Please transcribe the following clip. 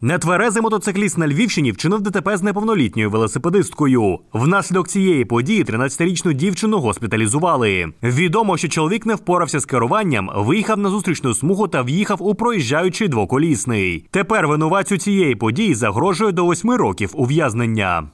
Нетверезий мотоцикліст на Львівщині вчинив ДТП з неповнолітньою велосипедисткою. Внаслідок цієї події 13-річну дівчину госпіталізували. Відомо, що чоловік не впорався з керуванням, виїхав на зустрічну смугу та в'їхав у проїжджаючий двоколісний. Тепер винуватцю цієї події загрожує до восьми років ув'язнення.